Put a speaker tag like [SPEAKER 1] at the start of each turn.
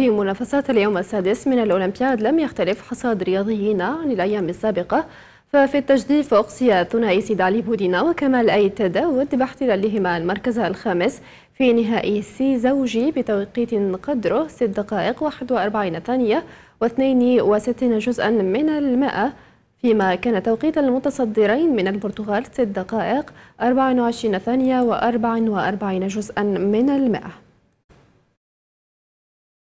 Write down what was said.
[SPEAKER 1] في منافسات اليوم السادس من الأولمبياد لم يختلف حصاد رياضيين عن الأيام السابقة ففي التجديف أقصي ثنائي سيد علي بودينا وكمال أي تداود باحتلالهما المركز الخامس في نهائي سي زوجي بتوقيت قدره 6 دقائق 41 ثانية و62 جزءا من المئة فيما كان توقيت المتصدرين من البرتغال 6 دقائق 24 ثانية و44 جزءا من المئة